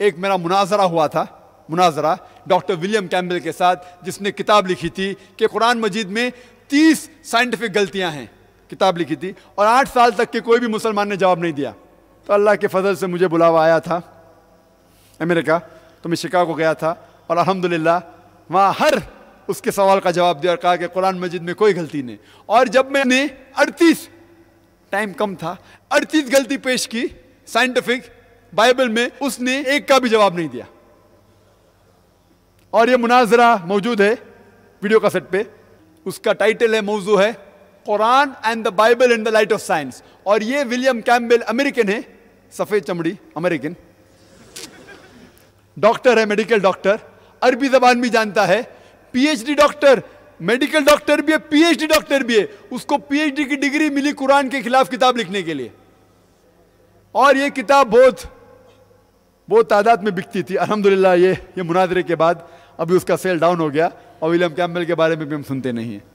एक मेरा मुनाजरा हुआ था मुनाजरा डॉक्टर विलियम कैम्बल के साथ जिसने किताब लिखी थी कि कुरान मजीद में तीस साइंटिफिक गलतियां हैं किताब लिखी थी और आठ साल तक के कोई भी मुसलमान ने जवाब नहीं दिया तो अल्लाह के फजल से मुझे बुलावा आया था अमेरिका तो मैं शिकागो गया था और अलहमदिल्ला वहाँ हर उसके सवाल का जवाब दिया और कहा कि कुरान मजिद में कोई गलती नहीं और जब मैंने अड़तीस टाइम कम था अड़तीस गलती पेश की साइंटिफिक बाइबल में उसने एक का भी जवाब नहीं दिया और यह मुनाजरा मौजूद है वीडियो सेट पे उसका टाइटल है मौजू है Quran and the Bible in the light of science और ये विलियम कैम्बेल अमेरिकन है सफेद चमड़ी अमेरिकन डॉक्टर है मेडिकल डॉक्टर अरबी जबान भी जानता है पीएचडी डॉक्टर मेडिकल डॉक्टर भी है पीएचडी डॉक्टर भी है उसको पीएचडी की डिग्री मिली कुरान के खिलाफ किताब लिखने के लिए और यह किताब बहुत बहुत तादाद में बिकती थी अलहमदिल्ला ये ये मुनाजरे के बाद अभी उसका सेल डाउन हो गया और विलियम कैम्बल के बारे में भी हम सुनते नहीं हैं